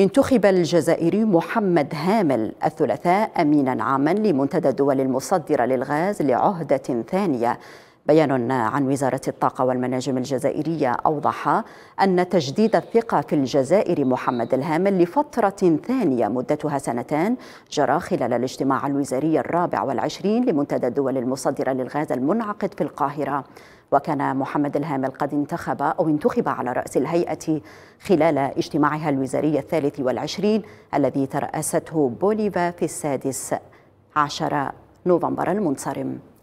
انتخب الجزائري محمد هامل الثلاثاء أمينا عاما لمنتدى الدول المصدرة للغاز لعهدة ثانية بيان عن وزارة الطاقة والمناجم الجزائرية أوضح أن تجديد الثقة في الجزائر محمد الهامل لفترة ثانية مدتها سنتان جرى خلال الاجتماع الوزاري الرابع والعشرين لمنتدى الدول المصدرة للغاز المنعقد في القاهرة وكان محمد الهامل قد انتخب أو انتخب على رأس الهيئة خلال اجتماعها الوزاري الثالث والعشرين الذي ترأسته بوليفا في السادس عشر نوفمبر المنصرم